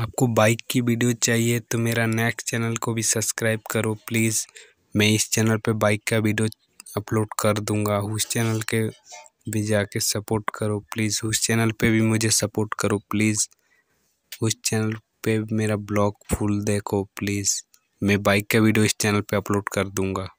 आपको बाइक की वीडियो चाहिए तो मेरा नेक्स्ट चैनल को भी सब्सक्राइब करो प्लीज़ मैं इस चैनल पे बाइक का वीडियो अपलोड कर दूंगा उस चैनल के भी जाके सपोर्ट करो प्लीज़ उस चैनल पे भी मुझे सपोर्ट करो प्लीज़ उस चैनल पे मेरा ब्लॉग फुल देखो प्लीज़ मैं बाइक का वीडियो इस चैनल पे अपलोड कर दूंगा